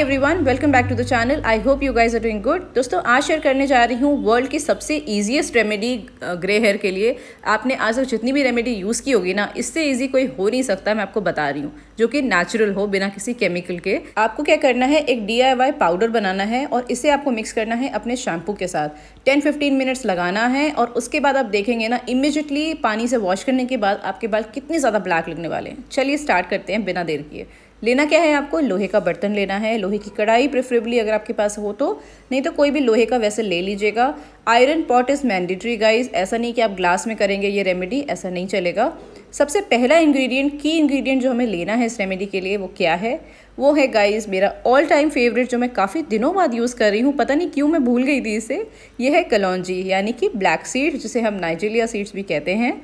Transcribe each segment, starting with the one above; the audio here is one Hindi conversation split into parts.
every everyone welcome back to the channel I hope you guys are doing good दोस्तों आज शेयर करने जा रही हूँ वर्ल्ड की सबसे ईजिएस्ट रेमेडी ग्रे हेयर के लिए आपने आज तक जितनी भी रेमेडी यूज़ की होगी ना इससे ईजी कोई हो नहीं सकता मैं आपको बता रही हूँ जो कि नेचुरल हो बिना किसी केमिकल के आपको क्या करना है एक डी आई वाई पाउडर बनाना है और इसे आपको मिक्स करना है अपने शैम्पू के साथ टेन फिफ्टीन मिनट्स लगाना है और उसके बाद आप देखेंगे ना इमिजिएटली पानी से वॉश करने के बाद आपके बाल कितने ज़्यादा ब्लैक लगने वाले हैं चलिए स्टार्ट करते हैं बिना देर किए लेना क्या है आपको लोहे का बर्तन लेना है लोहे की कढ़ाई प्रेफरेबली अगर आपके पास हो तो नहीं तो कोई भी लोहे का वैसे ले लीजिएगा iron pot is mandatory guys ऐसा नहीं कि आप ग्लास में करेंगे ये रेमेडी ऐसा नहीं चलेगा सबसे पहला इंग्रेडिएंट की इंग्रेडिएंट जो हमें लेना है इस रेमेडी के लिए वो क्या है वो है गाइज़ मेरा ऑल टाइम फेवरेट जो मैं काफ़ी दिनों बाद यूज़ कर रही हूँ पता नहीं क्यों मैं भूल गई थी इसे यह है कलौजी यानी कि ब्लैक सीड्स जिसे हम नाइजीरिया सीड्स भी कहते हैं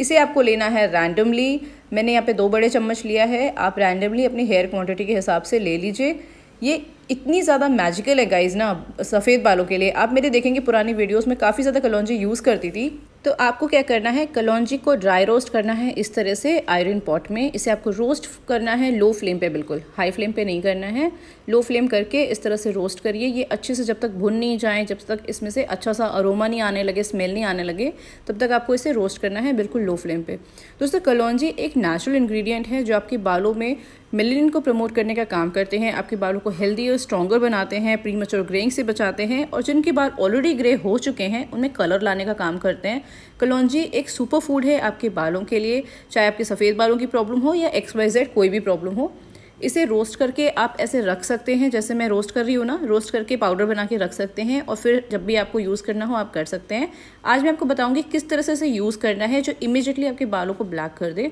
इसे आपको लेना है रैंडमली मैंने यहाँ पे दो बड़े चम्मच लिया है आप रैंडमली अपनी हेयर क्वांटिटी के हिसाब से ले लीजिए ये इतनी ज़्यादा मैजिकल है गाइज ना सफ़ेद बालों के लिए आप मेरे देखेंगे पुरानी वीडियोस में काफ़ी ज़्यादा कलौजी यूज़ करती थी तो आपको क्या करना है कलौजी को ड्राई रोस्ट करना है इस तरह से आयरन पॉट में इसे आपको रोस्ट करना है लो फ्लेम पे बिल्कुल हाई फ्लेम पे नहीं करना है लो फ्लेम करके इस तरह से रोस्ट करिए ये अच्छे से जब तक भुन नहीं जाए जब तक इसमें से अच्छा सा अरोमा नहीं आने लगे स्मेल नहीं आने लगे तब तक आपको इसे रोस्ट करना है बिल्कुल लो फ्लेम पर दोस्तों कलौजी एक नेचुरल इन्ग्रीडियंट है जो आपके बालों में मेलेनिन को प्रमोट करने का काम करते हैं आपके बालों को हेल्दी और स्ट्रॉगर बनाते हैं प्री मच्योर ग्रेइंग से बचाते हैं और जिनके बाल ऑलरेडी ग्रे हो चुके हैं उनमें कलर लाने का काम करते हैं कलौजी एक सुपर फूड है आपके बालों के लिए चाहे आपके सफ़ेद बालों की प्रॉब्लम हो या एक्स वाई जेड कोई भी प्रॉब्लम हो इसे रोस्ट करके आप ऐसे रख सकते हैं जैसे मैं रोस्ट कर रही हूँ ना रोस्ट करके पाउडर बना के रख सकते हैं और फिर जब भी आपको यूज़ करना हो आप कर सकते हैं आज मैं आपको बताऊँगी किस तरह से इसे यूज़ करना है जो इमिजिएटली आपके बालों को ब्लैक कर दे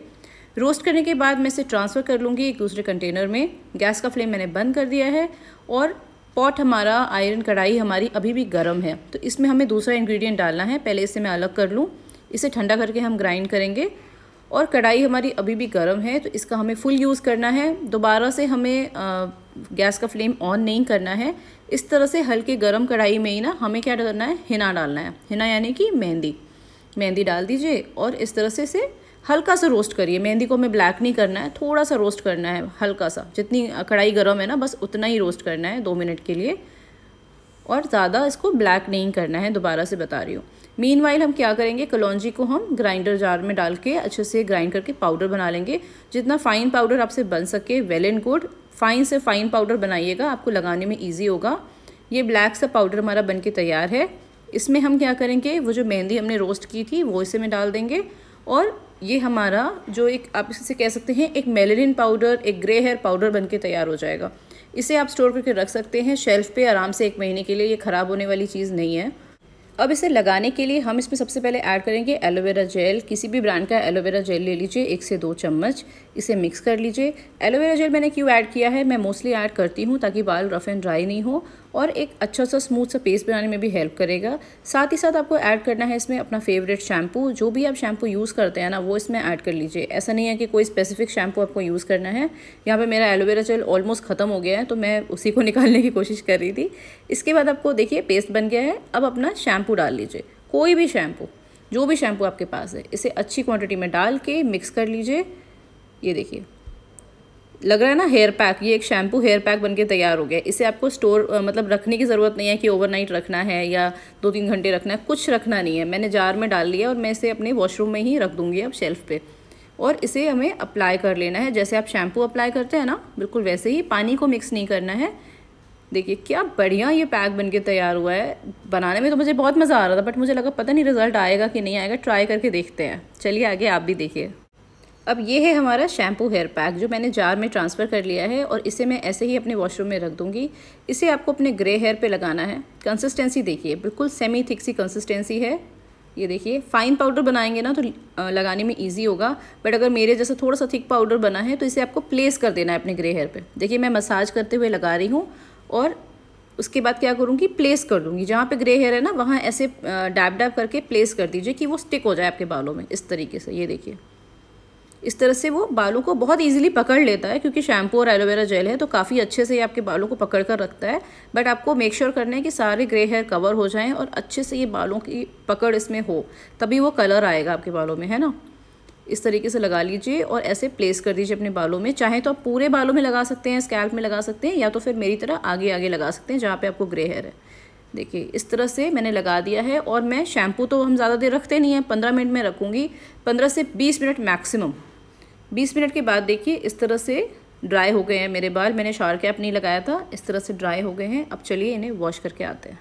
रोस्ट करने के बाद मैं इसे ट्रांसफ़र कर लूँगी एक दूसरे कंटेनर में गैस का फ्लेम मैंने बंद कर दिया है और पॉट हमारा आयरन कढ़ाई हमारी अभी भी गर्म है तो इसमें हमें दूसरा इन्ग्रीडियंट डालना है पहले इसे मैं अलग कर लूँ इसे ठंडा करके हम ग्राइंड करेंगे और कढ़ाई हमारी अभी भी गर्म है तो इसका हमें फुल यूज़ करना है दोबारा से हमें आ, गैस का फ्लेम ऑन नहीं करना है इस तरह से हल्के गर्म कढ़ाई में ही ना हमें क्या करना है हिना डालना है हिना यानी कि मेहंदी मेहंदी डाल दीजिए और इस तरह से इसे हल्का सा रोस्ट करिए मेहंदी को हमें ब्लैक नहीं करना है थोड़ा सा रोस्ट करना है हल्का सा जितनी कढ़ाई गर्म है ना बस उतना ही रोस्ट करना है दो मिनट के लिए और ज़्यादा इसको ब्लैक नहीं करना है दोबारा से बता रही हूँ मीन वाइल हम क्या करेंगे कलौजी को हम ग्राइंडर जार में डाल के अच्छे से ग्राइंड करके पाउडर बना लेंगे जितना फ़ाइन पाउडर आपसे बन सके वेल एंड गुड फाइन से फाइन पाउडर बनाइएगा आपको लगाने में ईजी होगा ये ब्लैक सा पाउडर हमारा बन के तैयार है इसमें हम क्या करेंगे वो जो मेहंदी हमने रोस्ट की थी वो इसे में डाल देंगे और ये हमारा जो एक आप इसे कह सकते हैं एक मेलेनिन पाउडर एक ग्रे हेयर पाउडर बन के तैयार हो जाएगा इसे आप स्टोर करके रख सकते हैं शेल्फ़ पे आराम से एक महीने के लिए ये ख़राब होने वाली चीज़ नहीं है अब इसे लगाने के लिए हम इसमें सबसे पहले ऐड करेंगे एलोवेरा जेल किसी भी ब्रांड का एलोवेरा जेल ले लीजिए एक से दो चम्मच इसे मिक्स कर लीजिए एलोवेरा जेल मैंने क्यों ऐड किया है मैं मोस्टली ऐड करती हूँ ताकि बाल रफ़ एंड ड्राई नहीं हो और एक अच्छा सा स्मूथ सा पेस्ट बनाने में भी हेल्प करेगा साथ ही साथ आपको ऐड करना है इसमें अपना फेवरेट शैम्पू जो भी आप शैम्पू यूज़ करते हैं ना वो इसमें ऐड कर लीजिए ऐसा नहीं है कि कोई स्पेसिफिक शैम्पू आपको यूज़ करना है यहाँ पर मेरा एलोवेरा जेल ऑलमोस्ट ख़त्म हो गया है तो मैं उसी को निकालने की कोशिश कर रही थी इसके बाद आपको देखिए पेस्ट बन गया है अब अपना शैम्पू शैम्पू डाल लीजिए कोई भी शैम्पू जो भी शैम्पू आपके पास है इसे अच्छी क्वांटिटी में डाल के मिक्स कर लीजिए ये देखिए लग रहा है ना हेयर पैक ये एक शैम्पू हेयर पैक बनके तैयार हो गया इसे आपको स्टोर मतलब रखने की ज़रूरत नहीं है कि ओवरनाइट रखना है या दो तीन घंटे रखना है कुछ रखना नहीं है मैंने जार में डाल लिया और मैं इसे अपने वॉशरूम में ही रख दूँगी अब शेल्फ़ पे और इसे हमें अप्लाई कर लेना है जैसे आप शैम्पू अप्लाई करते हैं ना बिल्कुल वैसे ही पानी को मिक्स नहीं करना है देखिए क्या बढ़िया ये पैक बन के तैयार हुआ है बनाने में तो मुझे बहुत मज़ा आ रहा था बट मुझे लगा पता नहीं रिज़ल्ट आएगा कि नहीं आएगा ट्राई करके देखते हैं चलिए आगे आप भी देखिए अब ये है हमारा शैम्पू हेयर पैक जो मैंने जार में ट्रांसफ़र कर लिया है और इसे मैं ऐसे ही अपने वॉशरूम में रख दूँगी इसे आपको अपने ग्रे हेयर पर लगाना है कंसिस्टेंसी देखिए बिल्कुल सेमी थिक सी कंसिस्टेंसी है ये देखिए फाइन पाउडर बनाएंगे ना तो लगाने में ईजी होगा बट अगर मेरे जैसा थोड़ा सा थिक पाउडर बना है तो इसे आपको प्लेस कर देना है अपने ग्रे हेयर पर देखिए मैं मसाज करते हुए लगा रही हूँ और उसके बाद क्या करूँगी प्लेस कर दूँगी जहाँ पे ग्रे हेयर है ना वहाँ ऐसे डैब डैब करके प्लेस कर दीजिए कि वो स्टिक हो जाए आपके बालों में इस तरीके से ये देखिए इस तरह से वो बालों को बहुत इजीली पकड़ लेता है क्योंकि शैम्पू और एलोवेरा जेल है तो काफ़ी अच्छे से ये आपके बालों को पकड़ कर रखता है बट आपको मेक श्योर sure करना है कि सारे ग्रे हेयर कवर हो जाएँ और अच्छे से ये बालों की पकड़ इसमें हो तभी वो कलर आएगा आपके बालों में है ना इस तरीके से लगा लीजिए और ऐसे प्लेस कर दीजिए अपने बालों में चाहे तो आप पूरे बालों में लगा सकते हैं स्कैल्प में लगा सकते हैं या तो फिर मेरी तरह आगे आगे लगा सकते हैं जहाँ पे आपको ग्रे हेयर है देखिए इस तरह से मैंने लगा दिया है और मैं शैम्पू तो हम ज़्यादा देर रखते नहीं हैं पंद्रह मिनट में रखूँगी पंद्रह से बीस मिनट मैक्सिमम बीस मिनट के बाद देखिए इस तरह से ड्राई हो गए हैं मेरे बाल मैंने शार कैप नहीं लगाया था इस तरह से ड्राई हो गए हैं अब चलिए इन्हें वॉश करके आते हैं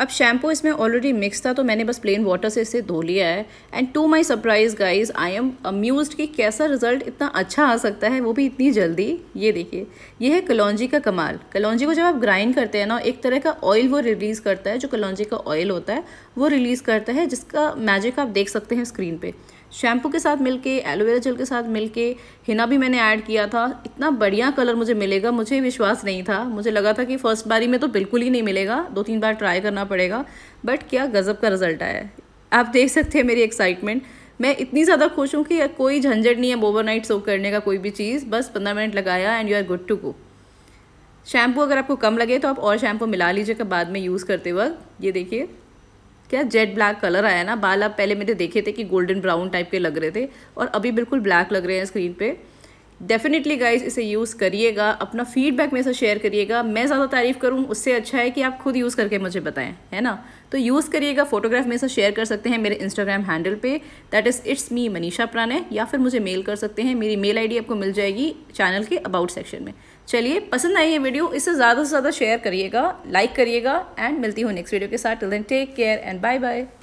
अब शैम्पू इसमें ऑलरेडी मिक्स था तो मैंने बस प्लेन वाटर से इसे धो लिया है and to my surprise guys I am amuse कि कैसा रिजल्ट इतना अच्छा आ सकता है वो भी इतनी जल्दी ये देखिए ये है कलौजी का कमाल कलौजी को जब आप ग्राइंड करते हैं ना एक तरह का ऑयल वो रिलीज़ करता है जो कलौजी का ऑयल होता है वो रिलीज़ करता है जिसका मैजिक आप देख सकते हैं स्क्रीन पर शैम्पू के साथ मिलके एलोवेरा जेल के साथ मिलके हिना भी मैंने ऐड किया था इतना बढ़िया कलर मुझे मिलेगा मुझे विश्वास नहीं था मुझे लगा था कि फ़र्स्ट बारी में तो बिल्कुल ही नहीं मिलेगा दो तीन बार ट्राई करना पड़ेगा बट क्या गज़ब का रिजल्ट आया है आप देख सकते हैं मेरी एक्साइटमेंट मैं इतनी ज़्यादा खुश हूँ कि कोई झंझट नहीं है ओवर नाइट सोक करने का कोई भी चीज़ बस पंद्रह मिनट लगाया and you are good to go shampoo अगर आपको कम लगे तो आप और शैम्पू मिला लीजिएगा बाद में यूज़ करते वक्त ये देखिए क्या जेट ब्लैक कलर आया ना बाल आप पहले मेरे देखे थे कि गोल्डन ब्राउन टाइप के लग रहे थे और अभी बिल्कुल ब्लैक लग रहे हैं स्क्रीन पे डेफिनेटली गाइज इसे यूज़ करिएगा अपना फीडबैक मेरे साथ शेयर करिएगा मैं ज़्यादा तारीफ़ करूँ उससे अच्छा है कि आप खुद यूज़ करके मुझे बताएं है ना तो यूज़ करिएगा फोटोग्राफ मेरे साथ शेयर कर सकते हैं मेरे इंस्टाग्राम हैंडल पे that is it's me Manisha Prane या फिर मुझे मेल कर सकते हैं मेरी मेल आई आपको मिल जाएगी चैनल के अबाउट सेक्शन में चलिए पसंद आई ये वीडियो इसे ज़्यादा से ज़्यादा शेयर करिएगा लाइक करिएगा एंड मिलती हूँ नेक्स्ट वीडियो के साथ till then take care and bye bye